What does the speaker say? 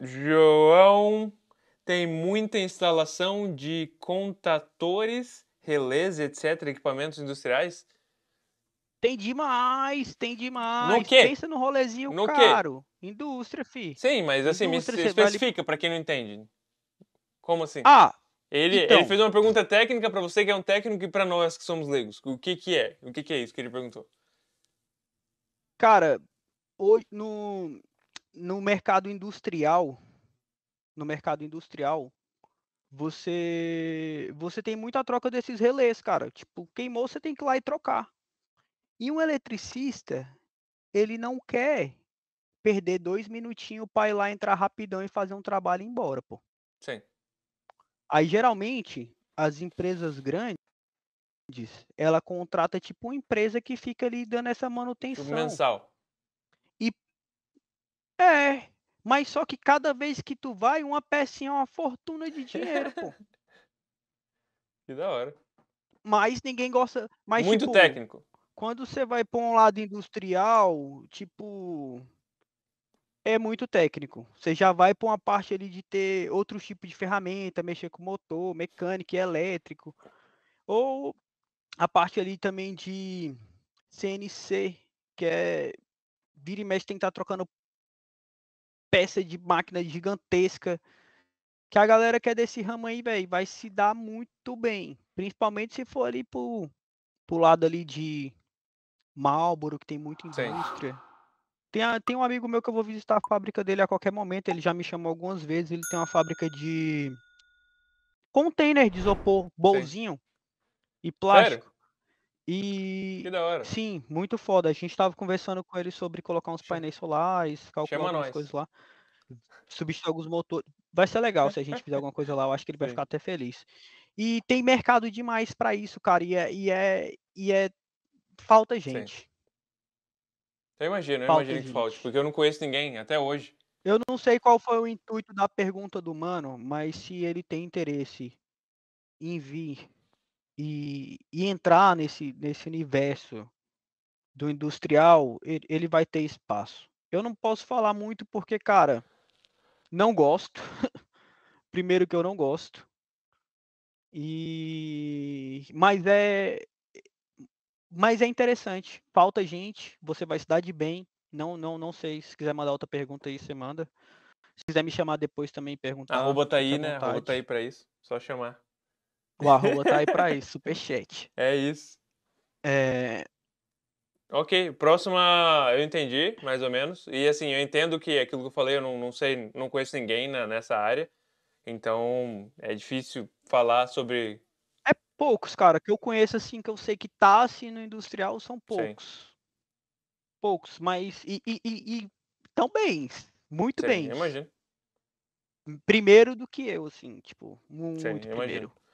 João tem muita instalação de contadores, relés, etc., equipamentos industriais? Tem demais, tem demais. No quê? Pensa no rolezinho no caro. Quê? Indústria, fi. Sim, mas assim, Indústria, me especifica vale... para quem não entende. Como assim? Ah, ele, então... ele fez uma pergunta técnica para você que é um técnico e para nós que somos leigos. O que que é? O que que é isso que ele perguntou? Cara, hoje no no mercado industrial, no mercado industrial, você você tem muita troca desses relés, cara. Tipo, queimou, você tem que ir lá e trocar. E um eletricista, ele não quer perder dois minutinhos para ir lá entrar rapidão e fazer um trabalho e ir embora, pô. Sim. Aí geralmente as empresas grandes ela contrata tipo uma empresa que fica ali dando essa manutenção. Tipo, mensal. É, mas só que cada vez que tu vai, uma pecinha é uma fortuna de dinheiro, pô. Que da hora. Mas ninguém gosta. Mas, Muito tipo, técnico. Quando você vai para um lado industrial, tipo é muito técnico. Você já vai para uma parte ali de ter outros tipos de ferramenta, mexer com motor, mecânico, elétrico, ou a parte ali também de CNC, que é vira e mexe tem que estar trocando peça de máquina gigantesca. Que a galera que é desse ramo aí, velho, vai se dar muito bem. Principalmente se for ali pro, pro lado ali de Marlboro, que tem muita indústria. Tem, a, tem um amigo meu que eu vou visitar a fábrica dele a qualquer momento. Ele já me chamou algumas vezes. Ele tem uma fábrica de container de isopor, bolzinho Sim. e plástico. Sério? E. Que da hora. Sim, muito foda. A gente tava conversando com ele sobre colocar uns painéis solares, calcular umas coisas lá. Substituir alguns motores. Vai ser legal se a gente fizer alguma coisa lá. Eu acho que ele vai Sim. ficar até feliz. E tem mercado demais para isso, cara. E é, e é, é Falta gente. Sim. Eu imagino, eu Falta imagino gente. que falte, porque eu não conheço ninguém até hoje. Eu não sei qual foi o intuito da pergunta do mano, mas se ele tem interesse em vir e, e entrar nesse, nesse universo do industrial, ele, ele vai ter espaço. Eu não posso falar muito porque, cara, não gosto. Primeiro que eu não gosto. E mas é mas é interessante. Falta gente, você vai se dar de bem. Não, não, não sei. Se quiser mandar outra pergunta aí, você manda. Se quiser me chamar depois também perguntar. Arroba tá aí, né? Arroba tá aí para isso. Só chamar. O arroba tá aí pra isso, superchat. É isso. É... Ok, próxima eu entendi, mais ou menos. E assim, eu entendo que aquilo que eu falei, eu não, não sei, não conheço ninguém na, nessa área. Então é difícil falar sobre. É poucos, cara, que eu conheço assim, que eu sei que tá assim no industrial, são poucos. Sim. Poucos, mas. E, e, e, e tão bem, muito Sim, bem. Imagino. Primeiro do que eu, assim, tipo, muito Sim, primeiro. Imagino.